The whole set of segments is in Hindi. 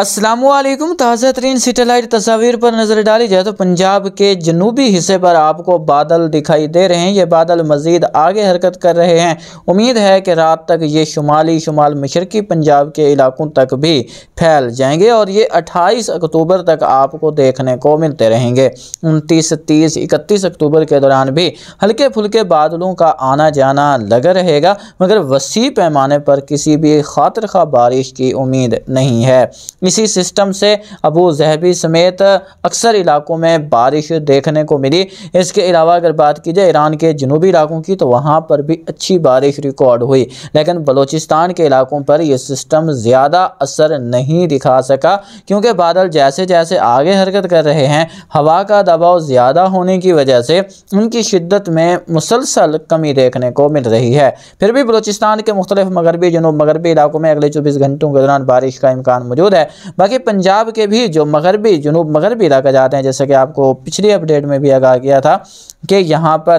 असलम ताज़ा तरीन सेटेलाइट तस्वीर पर नज़र डाली जाए तो पंजाब के जनूबी हिस्से पर आपको बादल दिखाई दे रहे हैं ये बादल मज़ीद आगे हरकत कर रहे हैं उम्मीद है कि रात तक ये शुमाली शुमाल मशरकी पंजाब के इलाकों तक भी फैल जाएंगे और ये 28 अक्टूबर तक आपको देखने को मिलते रहेंगे उनतीस तीस इकतीस अक्टूबर के दौरान भी हल्के फुल्के बादलों का आना जाना लगा रहेगा मगर वसी पैमाने पर किसी भी खातर खा बारिश की उम्मीद नहीं है इसी सिस्टम से अबू जहबी समेत अक्सर इलाकों में बारिश देखने को मिली इसके अलावा अगर बात की जाए ईरान के जनूबी इलाकों की तो वहाँ पर भी अच्छी बारिश रिकॉर्ड हुई लेकिन बलूचिस्तान के इलाकों पर यह सिस्टम ज़्यादा असर नहीं दिखा सका क्योंकि बादल जैसे जैसे आगे हरकत कर रहे हैं हवा का दबाव ज़्यादा होने की वजह से उनकी शिद्दत में मुसलसल कमी देखने को मिल रही है फिर भी बलूचिस्तान के मुख्तलिफ मगरबी जनूब मगरबी इलाकों में अगले चौबीस घंटों के दौरान बारिश का इम्कान मौजूद है बाकी पंजाब के भी जो मगरबी जनूब मगरबी इलाका जाते हैं जैसे कि आपको पिछली अपडेट में भी आगाह किया था कि यहाँ पर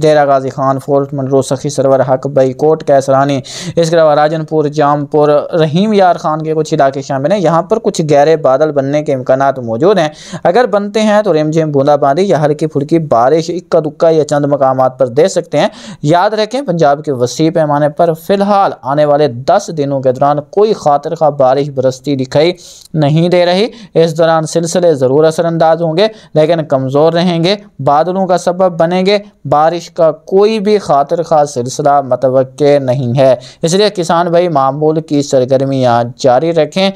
डेरा गाजी खान फोर्ट मनरो सखी सरवर हक बई कोट कैसरानी इसके अलावा राजनपुर जामपुर रहीम यार खान के कुछ इलाके शामिल हैं यहाँ पर कुछ गहरे बादल बनने के इम्कान मौजूद हैं अगर बनते हैं तो रिमझिम बूंदाबांदी या हल्की फुल्की बारिश इक्का दुक्का या चंद मकाम पर दे सकते हैं याद रखें पंजाब के वसी पैमाने पर फिलहाल आने वाले दस दिनों के दौरान कोई खातर खा बारिश बरसती दिखाई दिखाई नहीं दे रही इस दौरान सिलसिले ज़रूर असरानंदाज होंगे लेकिन कमज़ोर रहेंगे बादलों का सबब बनेंगे बारिश का कोई भी खातर खास सिलसिला मतवक़ नहीं है इसलिए किसान भाई मामूल की सरगर्मियाँ जारी रखें